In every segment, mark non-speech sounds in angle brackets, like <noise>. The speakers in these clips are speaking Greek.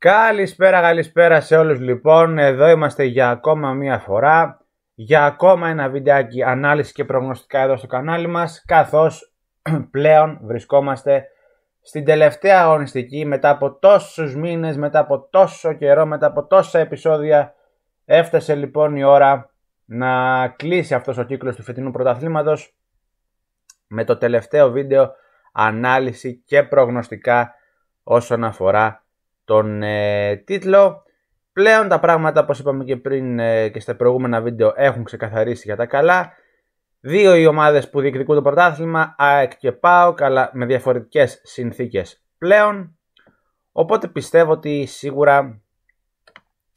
Καλησπέρα, καλησπέρα σε όλους λοιπόν. Εδώ είμαστε για ακόμα μία φορά, για ακόμα ένα βιντεάκι ανάλυση και προγνωστικά εδώ στο κανάλι μας, καθώς <clears throat> πλέον βρισκόμαστε στην τελευταία αγωνιστική μετά από τόσους μήνες, μετά από τόσο καιρό, μετά από τόσα επεισόδια. Έφτασε λοιπόν η ώρα να κλείσει αυτός ο κύκλος του φετινού πρωταθλήματος με το τελευταίο βίντεο ανάλυση και προγνωστικά όσον αφορά τον ε, τίτλο. Πλέον τα πράγματα όπως είπαμε και πριν ε, και στα προηγούμενα βίντεο έχουν ξεκαθαρίσει για τα καλά. Δύο οι ομάδες που διεκδικούν το πρωτάθλημα, ΑΕΚ και ΠΑΟΚ, αλλά με διαφορετικές συνθήκες πλέον. Οπότε πιστεύω ότι σίγουρα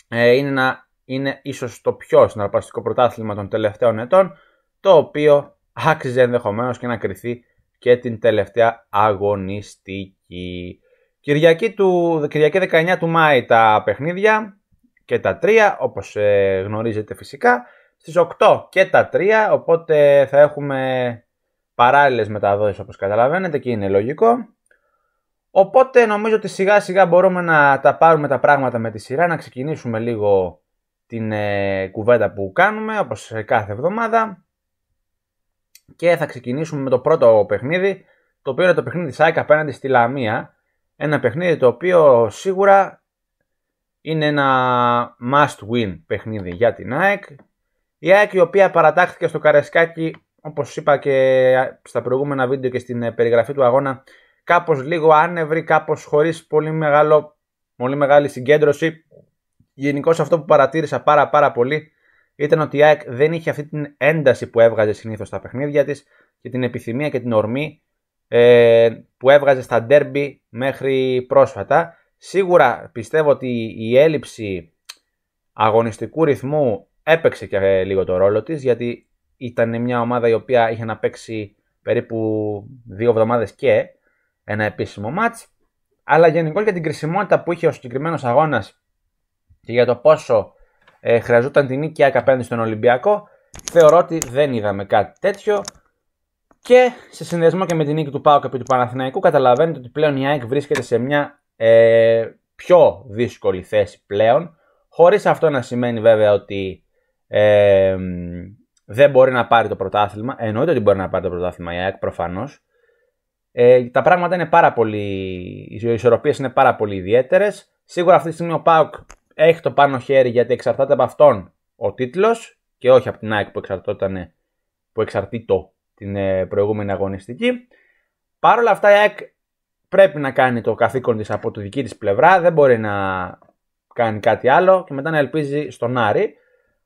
ε, είναι, ένα, είναι ίσως το πιο συναρπαστικό πρωτάθλημα των τελευταίων ετών, το οποίο άξιζε ενδεχομένως και να κρυθεί και την τελευταία αγωνιστική. Κυριακή, του, Κυριακή 19 του Μάη τα παιχνίδια και τα τρία, όπως ε, γνωρίζετε φυσικά. Στις 8 και τα τρία, οπότε θα έχουμε παράλληλες μεταδόσεις όπως καταλαβαίνετε και είναι λογικό. Οπότε νομίζω ότι σιγά σιγά μπορούμε να τα πάρουμε τα πράγματα με τη σειρά, να ξεκινήσουμε λίγο την ε, κουβέντα που κάνουμε όπως κάθε εβδομάδα. Και θα ξεκινήσουμε με το πρώτο παιχνίδι, το οποίο είναι το παιχνίδι της απέναντι στη Λαμία. Ένα παιχνίδι το οποίο σίγουρα είναι ένα must win παιχνίδι για την ΑΕΚ. Η ΑΕΚ η οποία παρατάχθηκε στο Καρεσκάκι, όπως είπα και στα προηγούμενα βίντεο και στην ε, περιγραφή του αγώνα, κάπως λίγο άνευρη, κάπως χωρίς πολύ, μεγάλο, πολύ μεγάλη συγκέντρωση. Γενικώς αυτό που παρατήρησα πάρα πάρα πολύ ήταν ότι η ΑΕΚ δεν είχε αυτή την ένταση που έβγαζε συνήθως στα παιχνίδια της και την επιθυμία και την ορμή ε, που έβγαζε στα ντέρμπι μέχρι πρόσφατα. Σίγουρα πιστεύω ότι η έλλειψη αγωνιστικού ρυθμού έπαιξε και ε, λίγο το ρόλο της γιατί ήταν μια ομάδα η οποία είχε να παίξει περίπου δύο εβδομάδες και ένα επίσημο μάτς αλλά γενικώς για την κρισιμότητα που είχε ο συγκεκριμένος αγώνας και για το πόσο ε, χρειαζόταν την νίκη απέναντι στον Ολυμπιακό, θεωρώ ότι δεν είδαμε κάτι τέτοιο. Και σε συνδυασμό και με την νίκη του Πάουκ επί του Παναθηναϊκού, καταλαβαίνετε ότι πλέον η ΑΕΚ βρίσκεται σε μια ε, πιο δύσκολη θέση πλέον. Χωρίς αυτό να σημαίνει βέβαια ότι ε, δεν μπορεί να πάρει το πρωτάθλημα. Εννοείται ότι μπορεί να πάρει το πρωτάθλημα η ΑΕΚ προφανώς. Ε, τα πράγματα είναι πάρα πολύ. Οι ισορροπίες είναι πάρα πολύ ιδιαίτερες. Σίγουρα αυτή τη στιγμή ο Πάουκ έχει το πάνω χέρι γιατί εξαρτάται από αυτόν ο τίτλος και όχι από την ΑΕΚ που, που το την ε, προηγούμενη αγωνιστική. Παρ' όλα αυτά η ΑΕΚ πρέπει να κάνει το καθήκον της από τη δική της πλευρά, δεν μπορεί να κάνει κάτι άλλο και μετά να ελπίζει στον Άρη.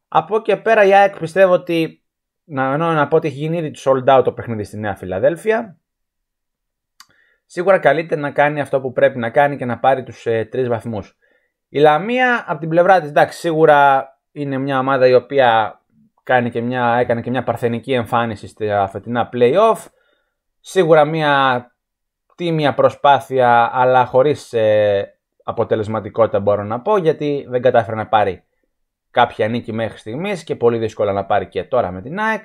Από και πέρα η ΑΕΚ πιστεύω ότι, να, ενώ να πω ότι έχει γίνει ήδη sold out το παιχνίδι στη Νέα Φιλαδέλφια, σίγουρα καλύτερα να κάνει αυτό που πρέπει να κάνει και να πάρει τους ε, τρεις βαθμούς. Η Λαμία από την πλευρά της, εντάξει, σίγουρα είναι μια ομάδα η οποία κάνει και μια, έκανε και μια παρθενική εμφάνιση στα φετινά play-off. Σίγουρα μια τίμια προσπάθεια, αλλά χωρίς ε, αποτελεσματικότητα μπορώ να πω, γιατί δεν κατάφερε να πάρει κάποια νίκη μέχρι στιγμής και πολύ δύσκολα να πάρει και τώρα με την ΑΕΚ.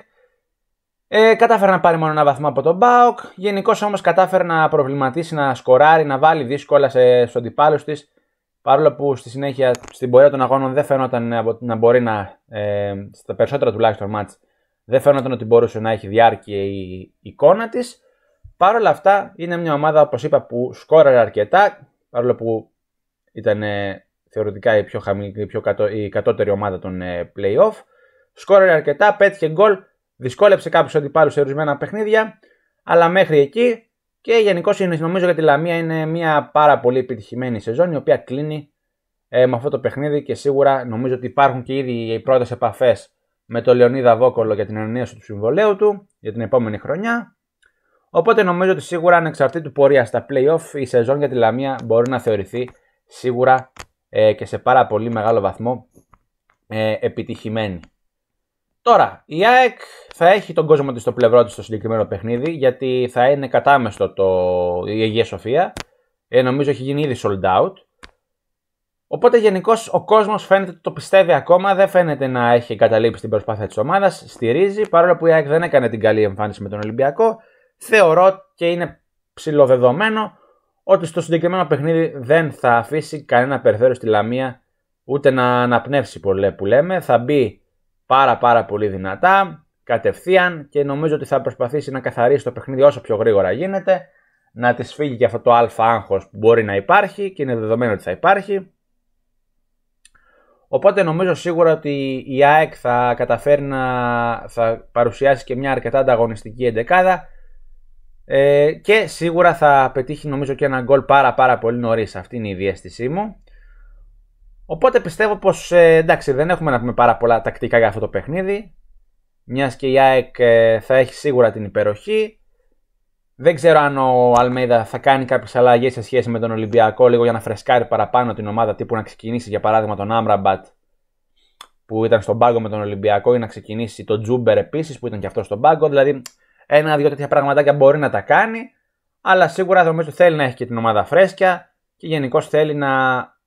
Ε, κατάφερε να πάρει μόνο ένα βαθμό από τον Μπάουκ. Γενικώς όμως κατάφερε να προβληματίσει, να σκοράρει, να βάλει δύσκολα σε, αντιπάλους της Παρόλο που στη συνέχεια, στην πορεία των αγώνων δεν φαίνονταν να μπορεί να, ε, στα περισσότερα τουλάχιστον μάτς, δεν φαίνονταν ότι μπορούσε να έχει διάρκεια η εικόνα της. Παρ' όλα αυτά είναι μια ομάδα όπως είπα που σκόραρε αρκετά, παρόλο που ήταν ε, θεωρητικά η πιο, πιο κατώ, η κατώτερη ομάδα των ε, play-off. Σκόραρε αρκετά, πέτυχε γκολ, δυσκόλεψε κάποιους αντιπάλους σε ορισμένα παιχνίδια, αλλά μέχρι εκεί και γενικώς νομίζω για τη Λαμία είναι μια πάρα πολύ επιτυχημένη σεζόν η οποία κλείνει ε, με αυτό το παιχνίδι και σίγουρα νομίζω ότι υπάρχουν και ήδη οι πρώτες επαφές με τον Λεωνίδα Βόκολο για την ανανέωση του συμβολέου του για την επόμενη χρονιά. Οπότε νομίζω ότι σίγουρα ανεξαρτήτου πορείας στα playoff η σεζόν για τη Λαμία μπορεί να θεωρηθεί σίγουρα ε, και σε πάρα πολύ μεγάλο βαθμό ε, επιτυχημένη. Τώρα, η ΑΕΚ θα έχει τον κόσμο της στο πλευρό της στο συγκεκριμένο παιχνίδι, γιατί θα είναι κατάμεστο το... η Αγία Σοφία. Ε, νομίζω έχει γίνει ήδη sold out. Οπότε γενικώς ο κόσμος φαίνεται ότι το πιστεύει ακόμα, δεν φαίνεται να έχει εγκαταλείψει την προσπάθεια της ομάδας. Στηρίζει, παρόλο που η ΑΕΚ δεν έκανε την καλή εμφάνιση με τον Ολυμπιακό. Θεωρώ και είναι ψηλοδεδομένο ότι στο συγκεκριμένο παιχνίδι δεν θα αφήσει κανένα περιθώριο στη Λαμία ούτε να αναπνεύσει πολύ που λέμε. Θα μπει πάρα πάρα πολύ δυνατά, κατευθείαν και νομίζω ότι θα προσπαθήσει να καθαρίσει το παιχνίδι όσο πιο γρήγορα γίνεται, να της φύγει και αυτό το αλφα άγχος που μπορεί να υπάρχει και είναι δεδομένο ότι θα υπάρχει. Οπότε νομίζω σίγουρα ότι η ΑΕΚ θα καταφέρει να θα παρουσιάσει και μια αρκετά ανταγωνιστική εντεκάδα ε, και σίγουρα θα πετύχει νομίζω και ένα γκολ πάρα πάρα πολύ νωρίς. Αυτή είναι η διέστησή μου. Οπότε πιστεύω πως ε, εντάξει, δεν έχουμε να πούμε πάρα πολλά τακτικά για αυτό το παιχνίδι. Μιας και η ΑΕΚ ε, θα έχει σίγουρα την υπεροχή. Δεν ξέρω αν ο Αλμέιδα θα κάνει κάποιες αλλαγές σε σχέση με τον Ολυμπιακό, λίγο για να φρεσκάρει παραπάνω την ομάδα τύπου να ξεκινήσει για παράδειγμα τον Άμραμπατ που ήταν στον πάγκο με τον Ολυμπιακό ή να ξεκινήσει τον Τζούμπερ επίσης που ήταν και αυτός στον πάγκο. Δηλαδή ένα-δύο τέτοια πραγματάκια μπορεί να τα κάνει, αλλά σίγουρα νομίζω θέλει να έχει και την ομάδα φρέσκια και γενικώς θέλει να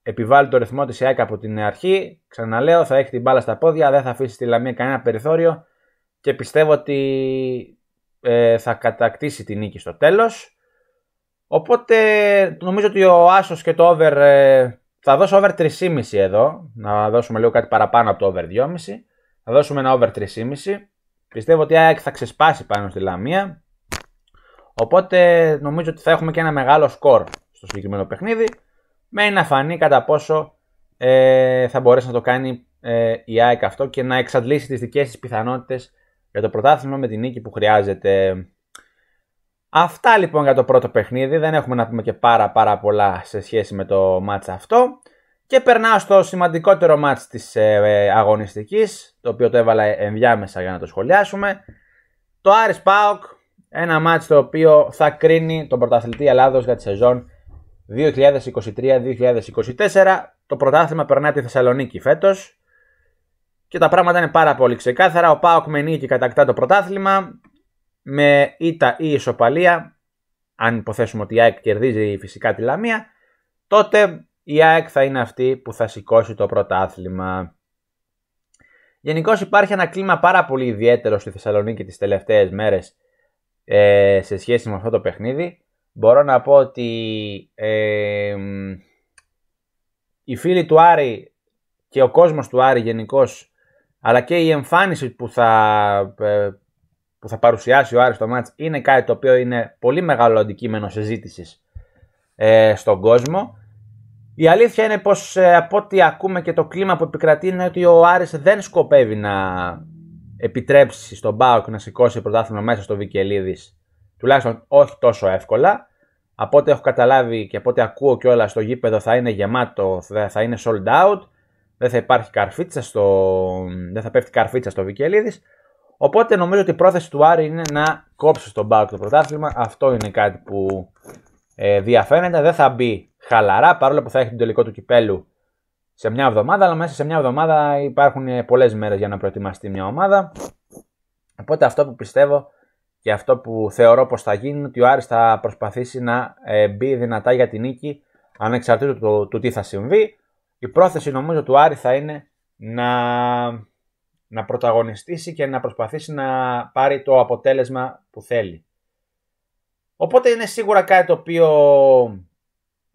επιβάλλει το ρυθμό της ΑΕΚ από την αρχή. Ξαναλέω, θα έχει την μπάλα στα πόδια, δεν θα αφήσει τη Λαμία κανένα περιθώριο και πιστεύω ότι ε, θα κατακτήσει τη νίκη στο τέλος. Οπότε νομίζω ότι ο Άσος και το over, ε, θα δώσω over 3,5 εδώ, να δώσουμε λίγο κάτι παραπάνω από το over 2,5. Θα δώσουμε ένα over 3,5. Πιστεύω ότι η ΑΕΚ θα ξεσπάσει πάνω στη Λαμία. Οπότε νομίζω ότι θα έχουμε και ένα μεγάλο σκορ στο συγκεκριμένο παιχνίδι. Μένει να φανεί κατά πόσο ε, θα μπορέσει να το κάνει ε, η ΑΕΚ αυτό και να εξαντλήσει τις δικές της πιθανότητες για το πρωτάθλημα με την νίκη που χρειάζεται. Αυτά λοιπόν για το πρώτο παιχνίδι. Δεν έχουμε να πούμε και πάρα πάρα πολλά σε σχέση με το μάτς αυτό. Και περνάω στο σημαντικότερο μάτς της ε, ε αγωνιστικής, το οποίο το έβαλα ενδιάμεσα για να το σχολιάσουμε. Το Άρης ΠΑΟΚ, ένα μάτς το οποίο θα κρίνει τον πρωταθλητή Ελλάδος για τη σεζόν 2023-2024 το πρωτάθλημα περνάει τη Θεσσαλονίκη φέτος και τα πράγματα είναι πάρα πολύ ξεκάθαρα. Ο Πάοκ με νίκη κατακτά το πρωτάθλημα με ήττα ή ισοπαλία. Αν υποθέσουμε ότι η ΑΕΚ κερδίζει φυσικά τη Λαμία, τότε η ΑΕΚ θα είναι αυτή που θα σηκώσει το πρωτάθλημα. Γενικώς υπάρχει ένα κλίμα πάρα πολύ ιδιαίτερο στη Θεσσαλονίκη τις τελευταίες μέρες ε, σε σχέση με αυτό το παιχνίδι μπορώ να πω ότι ε, οι φίλοι του Άρη και ο κόσμος του Άρη γενικώς, αλλά και η εμφάνιση που θα, ε, που θα παρουσιάσει ο Άρης στο μάτς είναι κάτι το οποίο είναι πολύ μεγάλο αντικείμενο συζήτησης ε, στον κόσμο. Η αλήθεια είναι πως ε, από ό,τι ακούμε και το κλίμα που επικρατεί είναι ότι ο Άρης δεν σκοπεύει να επιτρέψει στον ΠΑΟΚ να σηκώσει πρωτάθλημα μέσα στο Βικελίδης τουλάχιστον όχι τόσο εύκολα. Από ό,τι έχω καταλάβει και από ό,τι ακούω και όλα στο γήπεδο θα είναι γεμάτο, θα είναι sold out. Δεν θα υπάρχει καρφίτσα στο... Δεν θα πέφτει καρφίτσα στο Βικελίδης. Οπότε νομίζω ότι η πρόθεση του Άρη είναι να κόψει στον bug το πρωτάθλημα. Αυτό είναι κάτι που ε, διαφαίνεται. Δεν θα μπει χαλαρά παρόλο που θα έχει τον τελικό του κυπέλου σε μια εβδομάδα. Αλλά μέσα σε μια εβδομάδα υπάρχουν ε, πολλές μέρες για να προετοιμαστεί μια ομάδα. Οπότε αυτό που πιστεύω και αυτό που θεωρώ πως θα γίνει είναι ότι ο Άρης θα προσπαθήσει να ε, μπει δυνατά για την νίκη ανεξαρτήτως του, του τι θα συμβεί. Η πρόθεση νομίζω του Άρη θα είναι να, να πρωταγωνιστήσει και να προσπαθήσει να πάρει το αποτέλεσμα που θέλει. Οπότε είναι σίγουρα κάτι το οποίο,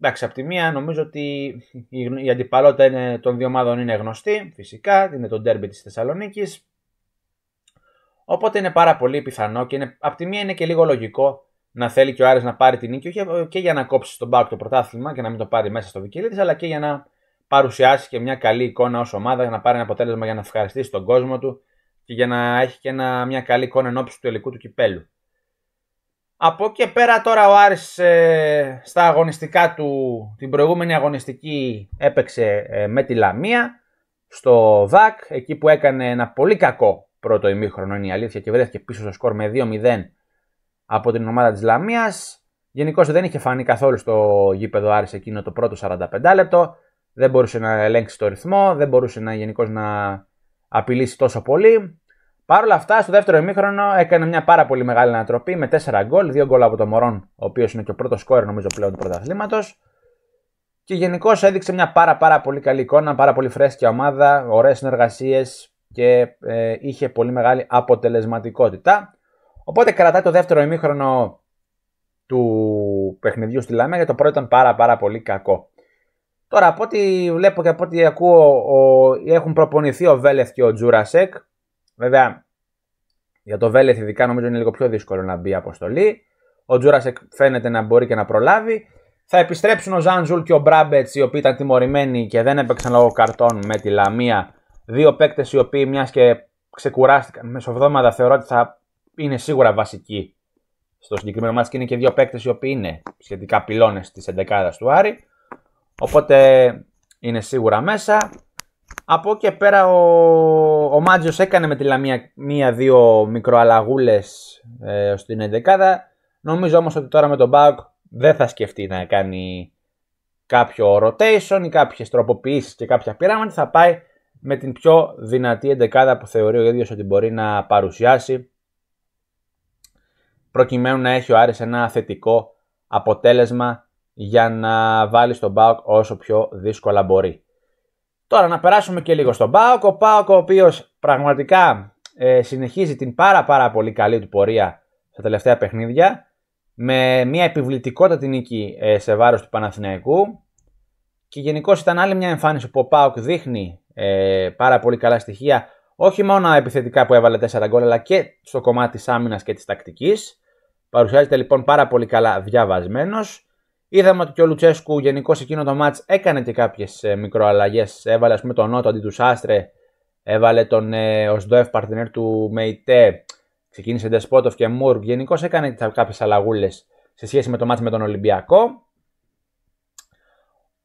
εντάξει, από τη μία νομίζω ότι η αντιπαλότητα των δύο ομάδων είναι γνωστή, φυσικά, είναι το ντέρμπι της Θεσσαλονίκης. Οπότε είναι πάρα πολύ πιθανό και από τη μία είναι και λίγο λογικό να θέλει και ο Άρης να πάρει την νίκη όχι ε, και για να κόψει στον Πάκ το πρωτάθλημα και να μην το πάρει μέσα στο Βικελίδης, αλλά και για να παρουσιάσει και μια καλή εικόνα ως ομάδα, για να πάρει ένα αποτέλεσμα για να ευχαριστήσει τον κόσμο του και για να έχει και ένα, μια καλή εικόνα ενώπιση του ελικού του κυπέλου. Από εκεί πέρα τώρα ο Άρης ε, στα αγωνιστικά του, την προηγούμενη αγωνιστική έπαιξε ε, με τη Λαμία στο ΔΑΚ, εκεί που έκανε ένα πολύ κακό πρώτο ημίχρονο είναι η αλήθεια και βρέθηκε πίσω στο σκορ με 2-0 από την ομάδα της Λαμίας. Γενικώς δεν είχε φανεί καθόλου στο γήπεδο Άρης εκείνο το πρώτο 45 λεπτό. Δεν μπορούσε να ελέγξει το ρυθμό, δεν μπορούσε να γενικώς να απειλήσει τόσο πολύ. Παρ' όλα αυτά, στο δεύτερο ημίχρονο έκανε μια πάρα πολύ μεγάλη ανατροπή με 4 γκολ, 2 γκολ από τον Μωρόν, ο οποίος είναι και ο πρώτος σκόρ νομίζω πλέον του πρωταθλήματος. Και γενικώς έδειξε μια πάρα, πάρα πολύ καλή εικόνα, πάρα πολύ φρέσκια ομάδα, ωραίες συνεργασίες, και ε, είχε πολύ μεγάλη αποτελεσματικότητα. Οπότε κρατάει το δεύτερο ημίχρονο του παιχνιδιού στη Λαμία, γιατί το πρώτο ήταν πάρα πάρα πολύ κακό. Τώρα από ό,τι βλέπω και από ό,τι ακούω ο, έχουν προπονηθεί ο Βέλεθ και ο Τζούρασεκ. Βέβαια για το Βέλεθ ειδικά νομίζω είναι λίγο πιο δύσκολο να μπει αποστολή. Ο Τζούρασεκ φαίνεται να μπορεί και να προλάβει. Θα επιστρέψουν ο Ζανζουλ και ο Μπράμπετς οι οποίοι ήταν τιμωρημένοι και δεν έπαιξαν λόγω καρτών με τη Λαμία Δύο παίκτες οι οποίοι μιας και ξεκουράστηκαν μεσοβδόμαδα θεωρώ ότι θα είναι σίγουρα βασικοί στο συγκεκριμένο μάτι και είναι και δύο παίκτες οι οποίοι είναι σχετικά πυλώνες της 11 του Άρη. Οπότε είναι σίγουρα μέσα. Από και πέρα ο, ο έκανε με τη Λαμία μία-δύο μικροαλλαγούλες ε, στην 11 Νομίζω όμως ότι τώρα με τον Μπάουκ δεν θα σκεφτεί να κάνει κάποιο rotation ή κάποιες τροποποιήσεις και κάποια πειράματα. Θα πάει με την πιο δυνατή εντεκάδα που θεωρεί ο ίδιος ότι μπορεί να παρουσιάσει προκειμένου να έχει ο Άρης ένα θετικό αποτέλεσμα για να βάλει στον ΠΑΟΚ όσο πιο δύσκολα μπορεί. Τώρα να περάσουμε και λίγο στον ΠΑΟΚ. Ο ΠΑΟΚ ο οποίος πραγματικά ε, συνεχίζει την πάρα πάρα πολύ καλή του πορεία στα τελευταία παιχνίδια με μια επιβλητικότατη νίκη ε, σε βάρος του Παναθηναϊκού και γενικώς ήταν άλλη μια εμφάνιση που ο ΠΑΟΚ δείχνει ε, πάρα πολύ καλά στοιχεία, όχι μόνο επιθετικά που έβαλε 4 γκολ, αλλά και στο κομμάτι της άμυνας και της τακτικής. Παρουσιάζεται λοιπόν πάρα πολύ καλά διαβασμένος. Είδαμε ότι και ο Λουτσέσκου γενικώς εκείνο το μάτς έκανε και κάποιες ε, μικροαλλαγές. Έβαλε ας πούμε τον Νότο αντί του Σάστρε, έβαλε τον ε, Οσδοεφ παρτινέρ του Μεϊτέ, ξεκίνησε Ντεσπότοφ και Μουρκ. Γενικώς έκανε κάποιες αλλαγούλες σε σχέση με το μάτς με τον Ολυμπιακό.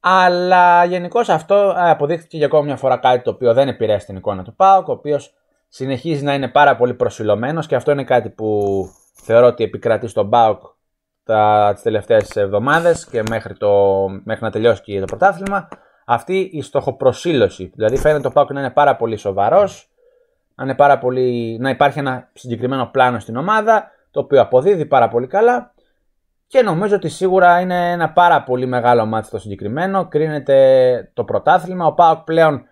Αλλά γενικώ αυτό αποδείχθηκε για ακόμη μια φορά κάτι το οποίο δεν επηρέασε την εικόνα του ΠΑΟΚ ο οποίος συνεχίζει να είναι πάρα πολύ προσιλωμένος και αυτό είναι κάτι που θεωρώ ότι επικρατεί στον ΠΑΟΚ τις τελευταίες εβδομάδες και μέχρι, το, μέχρι να τελειώσει και το πρωτάθλημα αυτή η στοχοπροσύλωση. Δηλαδή φαίνεται το ΠΑΟΚ να είναι πάρα πολύ σοβαρός, να, να υπάρχει ένα συγκεκριμένο πλάνο στην ομάδα το οποίο αποδίδει πάρα πολύ καλά και νομίζω ότι σίγουρα είναι ένα πάρα πολύ μεγάλο μάτι το συγκεκριμένο. Κρίνεται το πρωτάθλημα. Ο Πάοκ πλέον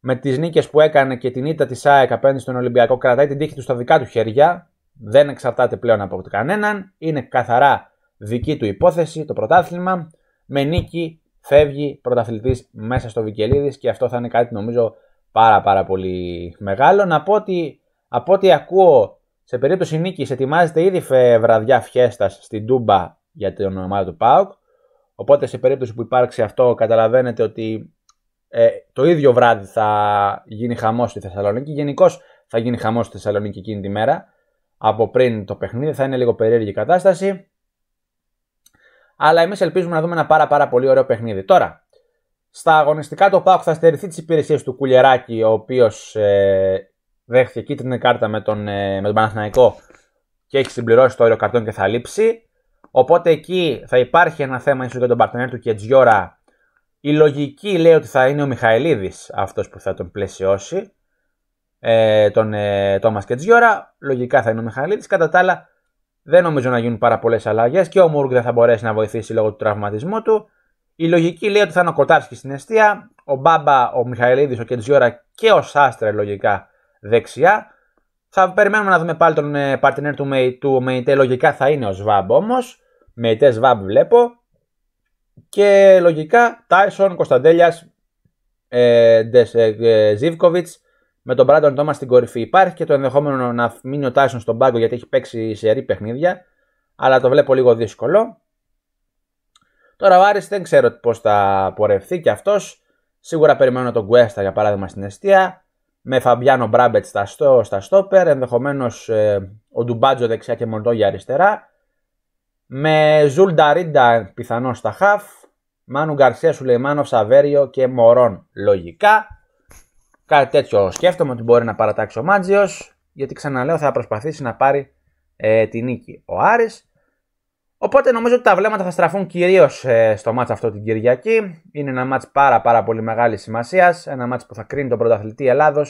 με τις νίκες που έκανε και την ήττα της ΑΕΚ απέναντι στον Ολυμπιακό κρατάει την τύχη του στα δικά του χέρια. Δεν εξαρτάται πλέον από κανέναν. Είναι καθαρά δική του υπόθεση το πρωτάθλημα. Με νίκη φεύγει πρωταθλητής μέσα στο Βικελίδης. και αυτό θα είναι κάτι νομίζω πάρα πάρα πολύ μεγάλο. Να από ό,τι ακούω σε περίπτωση νίκης, ετοιμάζεται ήδη βραδιά φιέστας στην Τούμπα για την ομάδα του ΠΑΟΚ. Οπότε σε περίπτωση που υπάρξει αυτό, καταλαβαίνετε ότι ε, το ίδιο βράδυ θα γίνει χαμός στη Θεσσαλονίκη. Γενικώς θα γίνει χαμός στη Θεσσαλονίκη εκείνη τη μέρα. Από πριν το παιχνίδι θα είναι λίγο περίεργη η κατάσταση. Αλλά εμείς ελπίζουμε να δούμε ένα πάρα, πάρα πολύ ωραίο παιχνίδι. Τώρα, στα αγωνιστικά το ΠΑΟΚ θα στερηθεί τις υπηρεσίες του Κουλεράκη, ο οποίος ε, δέχθηκε κίτρινη κάρτα με τον, ε, με τον Παναθηναϊκό και έχει συμπληρώσει το όριο καρτών και θα λείψει. Οπότε εκεί θα υπάρχει ένα θέμα ίσως για τον παρτενέρ του Κετζιόρα. Η λογική λέει ότι θα είναι ο Μιχαηλίδης αυτός που θα τον πλαισιώσει. Ε, τον ε, Τόμας Κετζιόρα. Λογικά θα είναι ο Μιχαηλίδης Κατά τα άλλα, δεν νομίζω να γίνουν πάρα πολλές αλλαγές και ο Μούργκ δεν θα μπορέσει να βοηθήσει λόγω του τραυματισμού του. Η λογική λέει ότι θα είναι ο Κοτάρσκι στην αιστεία. Ο Μπάμπα, ο Μιχαηλίδης, ο Κετζιόρα και ο Σάστρε λογικά δεξιά. Θα περιμένουμε να δούμε πάλι τον ε, partner του, του Μεϊτέ. Λογικά θα είναι ο Σβάμπ όμω. Μεϊτέ Σβάμπ βλέπω. Και λογικά Τάισον, Κωνσταντέλιας, ε, Ζίβκοβιτ ε, ε, με τον Μπράντον Τόμα στην κορυφή. Υπάρχει και το ενδεχόμενο να μείνει ο Τάισον στον πάγκο γιατί έχει παίξει ρή παιχνίδια. Αλλά το βλέπω λίγο δύσκολο. Τώρα ο Άρης δεν ξέρω πώς θα πορευθεί και αυτός. Σίγουρα περιμένω τον Κουέστα για παράδειγμα στην αιστεία με Φαμπιάνο Μπράμπετ στα, στα στόπερ, ενδεχομένως ε, ο Ντουμπάτζο δεξιά και Μοντό για αριστερά, με Ζουλ Νταρίντα πιθανό στα χαφ, Μάνου Γκαρσία, Σουλεϊμάνο, Σαβέριο και Μωρόν λογικά. Κάτι τέτοιο σκέφτομαι ότι μπορεί να παρατάξει ο Μάτζιος. γιατί ξαναλέω θα προσπαθήσει να πάρει ε, τη νίκη. Ο Άρης Οπότε νομίζω ότι τα βλέμματα θα στραφούν κυρίως ε, στο ματ αυτό την Κυριακή. Είναι ένα ματ πάρα, πάρα πολύ μεγάλης σημασίας. Ένα μάτ που θα κρίνει τον πρωταθλητή Ελλάδος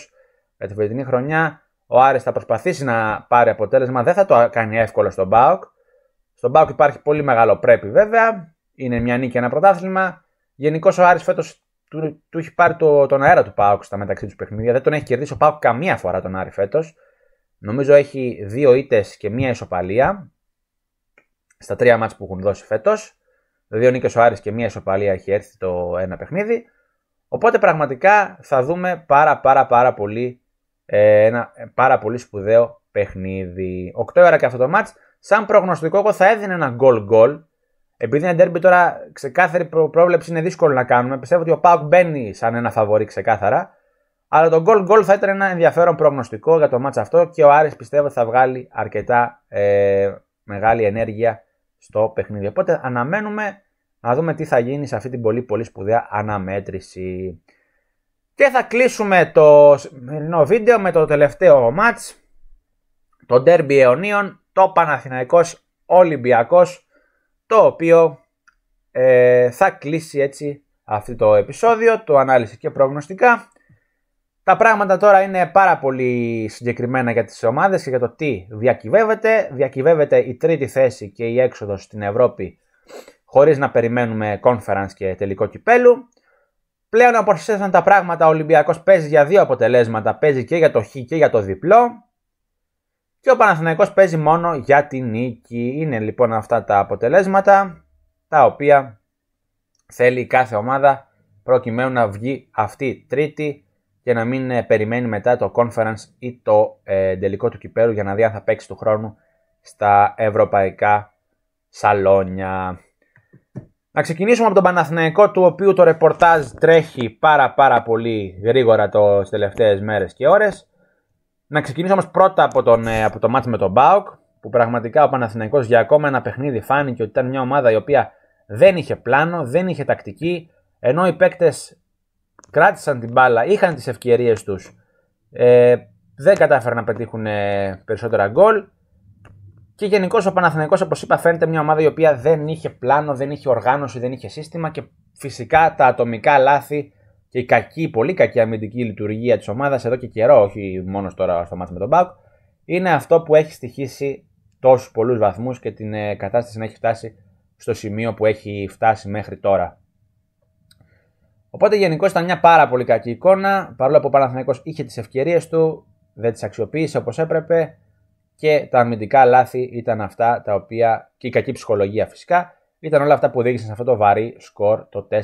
για την φετινή χρονιά. Ο Άρης θα προσπαθήσει να πάρει αποτέλεσμα. Δεν θα το κάνει εύκολο στον Μπάουκ. Στον Μπάουκ υπάρχει πολύ μεγάλο πρέπει βέβαια. Είναι μια νίκη, ένα πρωτάθλημα. Γενικώς ο Άρης φέτος του, του, έχει πάρει το, τον αέρα του Πάουκ στα μεταξύ τους παιχνίδια. Δεν τον έχει κερδίσει ο Πάουκ καμία φορά τον Άρη φέτος. Νομίζω έχει δύο ήττες και μία ισοπαλία στα τρία μάτς που έχουν δώσει φέτος. Δύο δηλαδή, νίκε ο Άρης και μία ισοπαλία έχει έρθει το ένα παιχνίδι. Οπότε πραγματικά θα δούμε πάρα πάρα πάρα πολύ ε, ένα πάρα πολύ σπουδαίο παιχνίδι. 8 ώρα και αυτό το μάτς. Σαν προγνωστικό εγώ θα έδινε ένα goal goal. Επειδή είναι ντέρμπι τώρα ξεκάθαρη πρόβλεψη είναι δύσκολο να κάνουμε. Πιστεύω ότι ο Πάουκ μπαίνει σαν ένα φαβορή ξεκάθαρα. Αλλά το goal goal θα ήταν ένα ενδιαφέρον προγνωστικό για το μάτς αυτό και ο Άρης πιστεύω θα βγάλει αρκετά ε, μεγάλη ενέργεια στο παιχνίδι. Οπότε αναμένουμε να δούμε τι θα γίνει σε αυτή την πολύ πολύ σπουδαία αναμέτρηση. Και θα κλείσουμε το σημερινό βίντεο με το τελευταίο μάτς. Το derby αιωνίων, το Παναθηναϊκός Ολυμπιακός, το οποίο ε, θα κλείσει έτσι αυτό το επεισόδιο, το ανάλυση και προγνωστικά. Τα πράγματα τώρα είναι πάρα πολύ συγκεκριμένα για τις ομάδες και για το τι διακυβεύεται. Διακυβεύεται η τρίτη θέση και η έξοδος στην Ευρώπη χωρίς να περιμένουμε conference και τελικό κυπέλου. Πλέον αποφασίσαν τα πράγματα, ο Ολυμπιακός παίζει για δύο αποτελέσματα, παίζει και για το χ και για το διπλό. Και ο Παναθηναϊκός παίζει μόνο για τη νίκη. Είναι λοιπόν αυτά τα αποτελέσματα τα οποία θέλει κάθε ομάδα προκειμένου να βγει αυτή τρίτη και να μην ε, περιμένει μετά το conference ή το ε, τελικό του κυπέλου για να δει αν θα παίξει του χρόνου στα ευρωπαϊκά σαλόνια. Να ξεκινήσουμε από τον Παναθηναϊκό του οποίου το ρεπορτάζ τρέχει πάρα πάρα πολύ γρήγορα το, τελευταίες μέρες και ώρες. Να ξεκινήσω όμως πρώτα από, τον, ε, από το μάτι με τον Μπάουκ που πραγματικά ο Παναθηναϊκός για ακόμα ένα παιχνίδι φάνηκε ότι ήταν μια ομάδα η οποία δεν είχε πλάνο, δεν είχε τακτική ενώ οι παίκτες κράτησαν την μπάλα, είχαν τις ευκαιρίες τους, ε, δεν κατάφεραν να πετύχουν ε, περισσότερα γκολ. Και γενικώς ο Παναθηναϊκός, όπως είπα, φαίνεται μια ομάδα η οποία δεν είχε πλάνο, δεν είχε οργάνωση, δεν είχε σύστημα και φυσικά τα ατομικά λάθη και η κακή, πολύ κακή αμυντική λειτουργία της ομάδας εδώ και καιρό, όχι μόνος τώρα στο Μάθημα με τον Μπάουκ, είναι αυτό που έχει στοιχήσει τόσους πολλούς βαθμούς και την ε, κατάσταση να έχει φτάσει στο σημείο που έχει φτάσει μέχρι τώρα. Οπότε γενικώς ήταν μια πάρα πολύ κακή εικόνα, παρόλο που ο Παναθηναϊκός είχε τις ευκαιρίες του, δεν τις αξιοποίησε όπως έπρεπε και τα αμυντικά λάθη ήταν αυτά τα οποία, και η κακή ψυχολογία φυσικά, ήταν όλα αυτά που οδήγησαν σε αυτό το βαρύ σκορ το 4-1.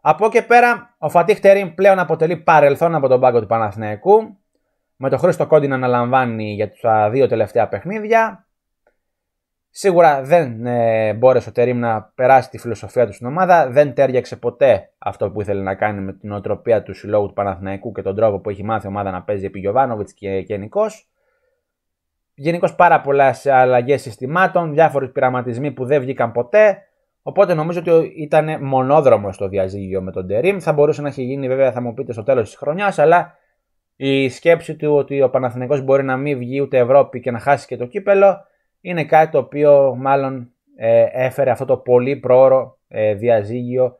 Από και πέρα, ο Φατίχ Τερίμ πλέον αποτελεί παρελθόν από τον πάγκο του Παναθηναϊκού, με το Χρήστο Κόντι να αναλαμβάνει για τα δύο τελευταία παιχνίδια, Σίγουρα δεν ε, μπόρεσε ο Τερίμ να περάσει τη φιλοσοφία του στην ομάδα, δεν τέριαξε ποτέ αυτό που ήθελε να κάνει με την οτροπία του συλλόγου του Παναθηναϊκού και τον τρόπο που έχει μάθει η ομάδα να παίζει επί Γιωβάνοβιτ και γενικώς. Γενικώς πάρα σε αλλαγές συστημάτων, διάφοροι πειραματισμοί που δεν βγήκαν ποτέ. Οπότε νομίζω ότι ήταν μονόδρομο το διαζύγιο με τον Τερίμ. Θα μπορούσε να έχει γίνει, βέβαια, θα μου πείτε στο τέλος της χρονιάς, αλλά η σκέψη του ότι ο Παναθηναϊκός μπορεί να μην βγει ούτε Ευρώπη και να χάσει και το κύπελο είναι κάτι το οποίο μάλλον ε, έφερε αυτό το πολύ πρόωρο ε, διαζύγιο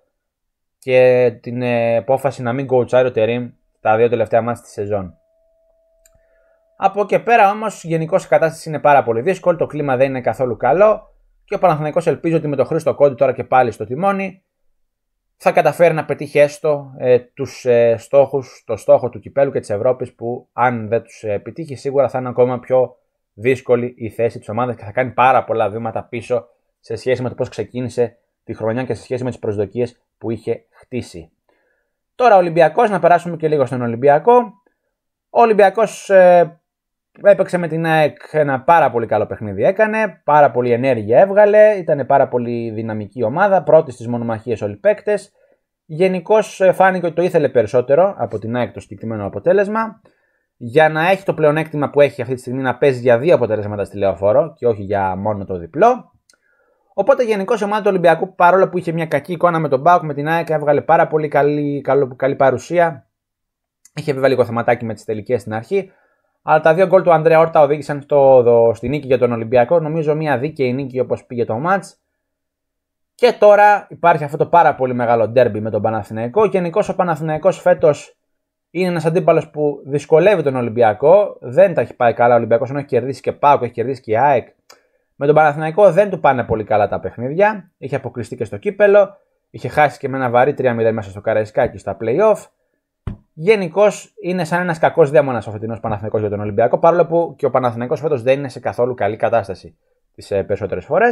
και την ε, απόφαση να μην κοουτσάρει ο Τερίμ τα δύο τελευταία μάτια της σεζόν. Από και πέρα όμως, γενικώς η κατάσταση είναι πάρα πολύ δύσκολη, το κλίμα δεν είναι καθόλου καλό και ο Παναθηναϊκός ελπίζει ότι με το Χρήστο Κόντι τώρα και πάλι στο τιμόνι θα καταφέρει να πετύχει έστω ε, τους, το στόχο του κυπέλου και της Ευρώπης, που αν δεν τους επιτύχει σίγουρα θα είναι ακόμα πιο δύσκολη η θέση της ομάδας και θα κάνει πάρα πολλά βήματα πίσω σε σχέση με το πώς ξεκίνησε τη χρονιά και σε σχέση με τις προσδοκίες που είχε χτίσει. Τώρα ο Ολυμπιακός, να περάσουμε και λίγο στον Ολυμπιακό. Ο Ολυμπιακός ε, έπαιξε με την ΑΕΚ ένα πάρα πολύ καλό παιχνίδι. Έκανε πάρα πολύ ενέργεια, έβγαλε. Ήταν πάρα πολύ δυναμική ομάδα. Πρώτη στις μονομαχίες όλοι παίκτες. Γενικώς ε, φάνηκε ότι το ήθελε περισσότερο από την ΑΕΚ το συγκεκριμένο αποτέλεσμα για να έχει το πλεονέκτημα που έχει αυτή τη στιγμή να παίζει για δύο αποτελέσματα στη λεωφόρο και όχι για μόνο το διπλό. Οπότε γενικώς η ομάδα του Ολυμπιακού, παρόλο που είχε μια κακή εικόνα με τον Μπάουκ, με την ΑΕΚ, έβγαλε πάρα πολύ καλή, καλή παρουσία. Είχε βέβαια λίγο θεματάκι με τις τελικές στην αρχή. Αλλά τα δύο γκολ του Ανδρέα Όρτα οδήγησαν στο, στη νίκη για τον Ολυμπιακό. Νομίζω μια δίκαιη νίκη όπως πήγε το ματ. Και τώρα υπάρχει αυτό το πάρα πολύ μεγάλο ντέρμπι με τον Παναθηναϊκό. Γενικώς ο Παναθηναϊκός φέτος είναι ένας αντίπαλος που δυσκολεύει τον Ολυμπιακό. Δεν τα έχει πάει καλά ο Ολυμπιακός, ενώ έχει κερδίσει και Πάκο, έχει κερδίσει και η ΑΕΚ. Με τον Παναθηναϊκό δεν του πάνε πολύ καλά τα παιχνίδια. Είχε αποκλειστεί και στο κύπελο. Είχε χάσει και με ένα βαρύ 3-0 μέσα στο Καραϊσκάκι στα playoff. Γενικώς είναι σαν ένας κακός δαίμονας ο φετινός Παναθηναϊκός για τον Ολυμπιακό, παρόλο που και ο Παναθηναϊκός φέτος δεν είναι σε καθόλου καλή κατάσταση τις ε, περισσότερες φορές.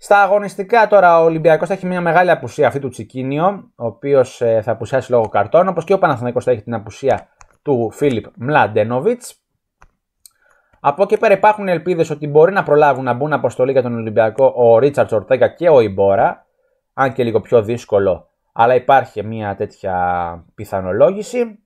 Στα αγωνιστικά τώρα ο Ολυμπιακός θα έχει μια μεγάλη απουσία αυτή του Τσικίνιο, ο οποίος ε, θα απουσιάσει λόγω καρτών, όπως και ο Παναθηναϊκός θα έχει την απουσία του Φίλιπ Μλαντένοβιτ. Από εκεί πέρα υπάρχουν ελπίδες ότι μπορεί να προλάβουν να μπουν αποστολή για τον Ολυμπιακό ο Ρίτσαρτ Ορτέγκα και ο Ιμπόρα, αν και λίγο πιο δύσκολο, αλλά υπάρχει μια τέτοια πιθανολόγηση.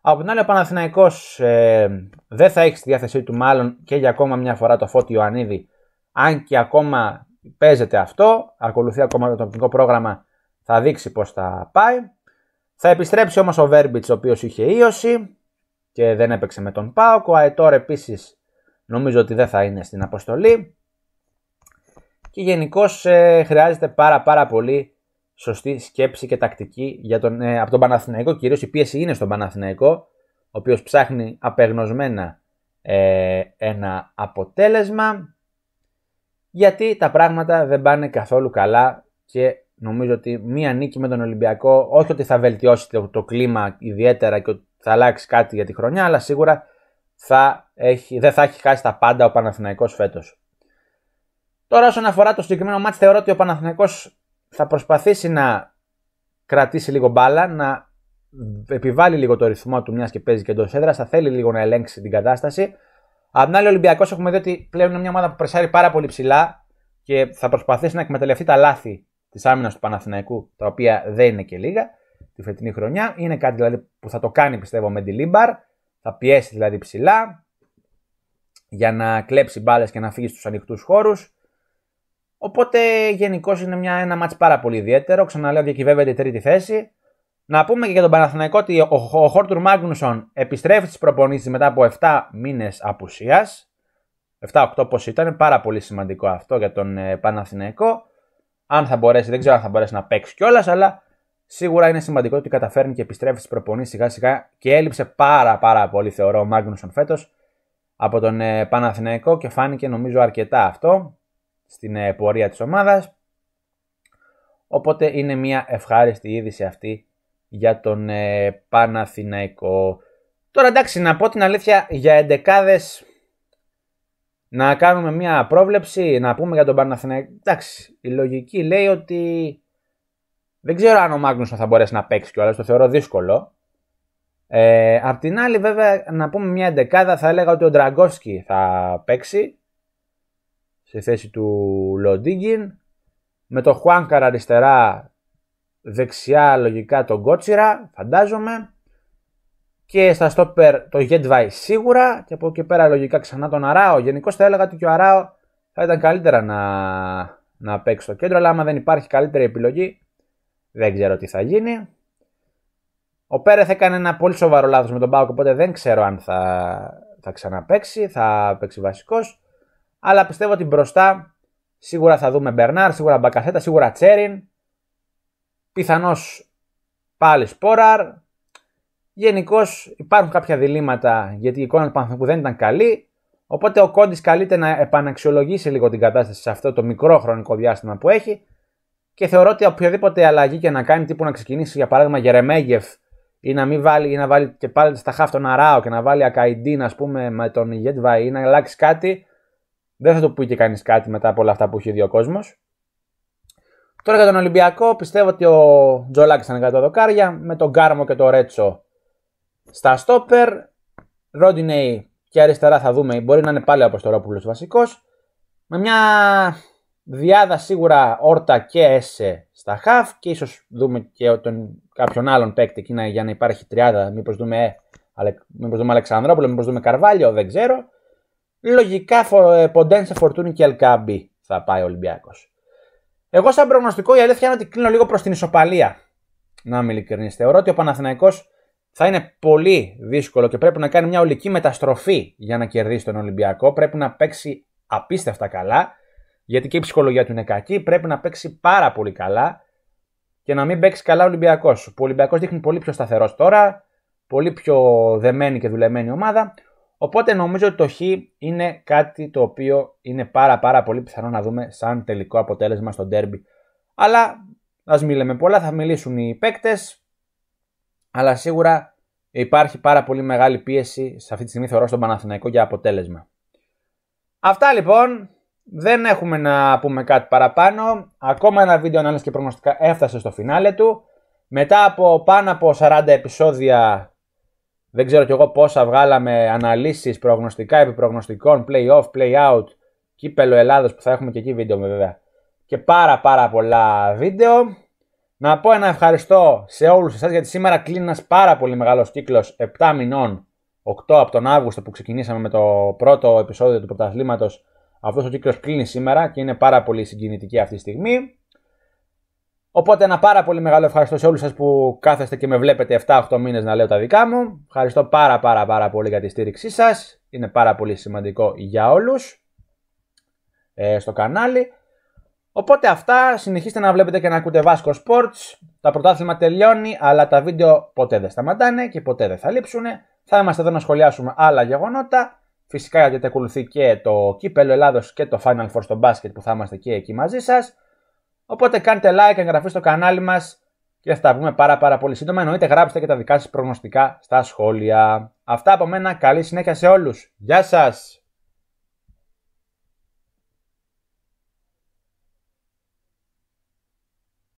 Από την άλλη, ο Παναθηναϊκός ε, δεν θα έχει στη διάθεσή του μάλλον και για ακόμα μια φορά το φωτιο Ανίδη, αν και ακόμα Παίζεται αυτό, ακολουθεί ακόμα το τοπικό πρόγραμμα, θα δείξει πώς θα πάει. Θα επιστρέψει όμως ο Βέρμπιτ, ο οποίος είχε ίωση και δεν έπαιξε με τον Πάοκ. Ο Αετόρ επίσης νομίζω ότι δεν θα είναι στην αποστολή. Και γενικώς ε, χρειάζεται πάρα πάρα πολύ σωστή σκέψη και τακτική για τον, ε, από τον Παναθηναϊκό. Κυρίως η πίεση είναι στον Παναθηναϊκό, ο οποίος ψάχνει απεγνωσμένα ε, ένα αποτέλεσμα γιατί τα πράγματα δεν πάνε καθόλου καλά και νομίζω ότι μία νίκη με τον Ολυμπιακό, όχι ότι θα βελτιώσει το, κλίμα ιδιαίτερα και ότι θα αλλάξει κάτι για τη χρονιά, αλλά σίγουρα θα έχει, δεν θα έχει χάσει τα πάντα ο Παναθηναϊκός φέτος. Τώρα όσον αφορά το συγκεκριμένο μάτς θεωρώ ότι ο Παναθηναϊκός θα προσπαθήσει να κρατήσει λίγο μπάλα, να επιβάλλει λίγο το ρυθμό του μιας και παίζει και εντός έδρας, θα θέλει λίγο να ελέγξει την κατάσταση Απ' την άλλη, ο Ολυμπιακός έχουμε δει ότι πλέον είναι μια ομάδα που πρεσάρει πάρα πολύ ψηλά και θα προσπαθήσει να εκμεταλλευτεί τα λάθη της άμυνας του Παναθηναϊκού, τα οποία δεν είναι και λίγα τη φετινή χρονιά. Είναι κάτι δηλαδή που θα το κάνει πιστεύω με τη Λίμπαρ. Θα πιέσει δηλαδή ψηλά για να κλέψει μπάλες και να φύγει στους ανοιχτούς χώρους. Οπότε γενικώς είναι μια, ένα μάτσο πάρα πολύ ιδιαίτερο. Ξαναλέω, διακυβεύεται η τρίτη θέση. Να πούμε και για τον Παναθηναϊκό ότι ο, Χόρτουρ Μάγνουσον επιστρέφει στις προπονήσεις μετά από 7 μήνες απουσίας. 7-8 πώς ήταν, πάρα πολύ σημαντικό αυτό για τον ε, Παναθηναϊκό. Αν θα μπορέσει, δεν ξέρω αν θα μπορέσει να παίξει κιόλας, αλλά σίγουρα είναι σημαντικό ότι καταφέρνει και επιστρέφει στις προπονήσεις σιγά σιγά και έλειψε πάρα πάρα πολύ θεωρώ ο Μάγνουσον φέτος από τον ε, Παναθηναϊκό και φάνηκε νομίζω αρκετά αυτό στην ε, πορεία της ομάδας. Οπότε είναι μια ευχάριστη είδηση αυτή για τον ε, Παναθηναϊκό. Τώρα εντάξει να πω την αλήθεια για εντεκάδες να κάνουμε μια πρόβλεψη, να πούμε για τον Παναθηναϊκό. Εντάξει, η λογική λέει ότι δεν ξέρω αν ο Μάγνουσον θα μπορέσει να παίξει κιόλας, το θεωρώ δύσκολο. Ε, απ' την άλλη βέβαια να πούμε μια εντεκάδα θα έλεγα ότι ο Ντραγκόσκι θα παίξει στη θέση του Λοντίγκιν. Με το Χουάνκαρα αριστερά δεξιά λογικά τον Κότσιρα, φαντάζομαι. Και στα στόπερ το Γετβάη σίγουρα. Και από εκεί πέρα λογικά ξανά τον Αράο. Γενικώς θα έλεγα ότι και ο Αράο θα ήταν καλύτερα να, να παίξει στο κέντρο. Αλλά άμα δεν υπάρχει καλύτερη επιλογή, δεν ξέρω τι θα γίνει. Ο Πέρεθ έκανε ένα πολύ σοβαρό λάθος με τον Πάουκ, οπότε δεν ξέρω αν θα, θα ξαναπέξει. Θα παίξει βασικός. Αλλά πιστεύω ότι μπροστά σίγουρα θα δούμε Μπερνάρ, σίγουρα Μπακασέτα, σίγουρα Τσέριν. Πιθανώς πάλι σπόραρ. Γενικώς υπάρχουν κάποια διλήμματα γιατί η εικόνα του Παναθηναϊκού δεν ήταν καλή. Οπότε ο Κόντι καλείται να επαναξιολογήσει λίγο την κατάσταση σε αυτό το μικρό χρονικό διάστημα που έχει. Και θεωρώ ότι οποιαδήποτε αλλαγή και να κάνει, τύπου να ξεκινήσει για παράδειγμα Γερεμέγεφ ή να, μην βάλει, ή να βάλει και πάλι στα Χαφτοναράο τον και να βάλει Ακαϊντίν, ας πούμε, με τον Γετβάη ή να αλλάξει κάτι, δεν θα το πει και κανείς κάτι μετά από όλα αυτά που έχει δει ο κόσμος. Τώρα για τον Ολυμπιακό πιστεύω ότι ο Τζολάκης θα είναι τα δοκάρια με τον Κάρμο και τον Ρέτσο στα στόπερ. Ρόντινεϊ και αριστερά θα δούμε. Μπορεί να είναι πάλι ο Αποστορόπουλος βασικός. Με μια διάδα σίγουρα όρτα και έσε στα χαφ και ίσως δούμε και τον, κάποιον άλλον παίκτη εκεί για να υπάρχει τριάδα Μήπως δούμε, ε, αλε, μήπως δούμε Αλεξανδρόπουλο, μήπως δούμε Καρβάλιο, δεν ξέρω. Λογικά φο, ε, Ποντέν σε Φορτούνι και Ελκάμπι θα πάει ο Ολυμπιάκος. Εγώ, σαν προγνωστικό, η αλήθεια είναι ότι κλείνω λίγο προς την ισοπαλία. Να είμαι ειλικρινής. Θεωρώ ότι ο Παναθηναϊκός θα είναι πολύ δύσκολο και πρέπει να κάνει μια ολική μεταστροφή για να κερδίσει τον Ολυμπιακό. Πρέπει να παίξει απίστευτα καλά, γιατί και η ψυχολογία του είναι κακή. Πρέπει να παίξει πάρα πολύ καλά και να μην παίξει καλά ο Ολυμπιακός. Ο Ολυμπιακός δείχνει πολύ πιο σταθερός τώρα, πολύ πιο δεμένη και δουλεμένη ομάδα. Οπότε νομίζω ότι το Χ είναι κάτι το οποίο είναι πάρα πάρα πολύ πιθανό να δούμε σαν τελικό αποτέλεσμα στο ντέρμπι. Αλλά ας μην λέμε πολλά, θα μιλήσουν οι παίκτες. αλλά σίγουρα υπάρχει πάρα πολύ μεγάλη πίεση σε αυτή τη στιγμή θεωρώ στον Παναθηναϊκό για αποτέλεσμα. Αυτά λοιπόν, δεν έχουμε να πούμε κάτι παραπάνω. Ακόμα ένα βίντεο ανάλυση και προγνωστικά έφτασε στο φινάλε του. Μετά από πάνω από 40 επεισόδια δεν ξέρω κι εγώ πόσα βγάλαμε αναλύσεις προγνωστικά επιπρογνωστικών, play-off, play-out, κύπελο Ελλάδος που θα έχουμε και εκεί βίντεο βέβαια. Και πάρα πάρα πολλά βίντεο. Να πω ένα ευχαριστώ σε όλους εσάς γιατί σήμερα κλείνει ένας πάρα πολύ μεγάλος κύκλος 7 μηνών, 8 από τον Αύγουστο που ξεκινήσαμε με το πρώτο επεισόδιο του πρωταθλήματος. Αυτός ο κύκλος κλείνει σήμερα και είναι πάρα πολύ συγκινητική αυτή τη στιγμή. Οπότε ένα πάρα πολύ μεγάλο ευχαριστώ σε όλους σας που κάθεστε και με βλέπετε 7-8 μήνες να λέω τα δικά μου. Ευχαριστώ πάρα πάρα πάρα πολύ για τη στήριξή σας. Είναι πάρα πολύ σημαντικό για όλους ε, στο κανάλι. Οπότε αυτά, συνεχίστε να βλέπετε και να ακούτε Vasco Sports. Τα πρωτάθλημα τελειώνει, αλλά τα βίντεο ποτέ δεν σταματάνε και ποτέ δεν θα λείψουν. Θα είμαστε εδώ να σχολιάσουμε άλλα γεγονότα. Φυσικά γιατί ακολουθεί και το κύπελο Ελλάδος και το Final Four στο μπάσκετ που θα είμαστε και εκεί μαζί σας. Οπότε κάντε like, εγγραφή στο κανάλι μας και θα τα πούμε πάρα πάρα πολύ σύντομα. Εννοείται γράψτε και τα δικά σας προγνωστικά στα σχόλια. Αυτά από μένα. Καλή συνέχεια σε όλους. Γεια σας!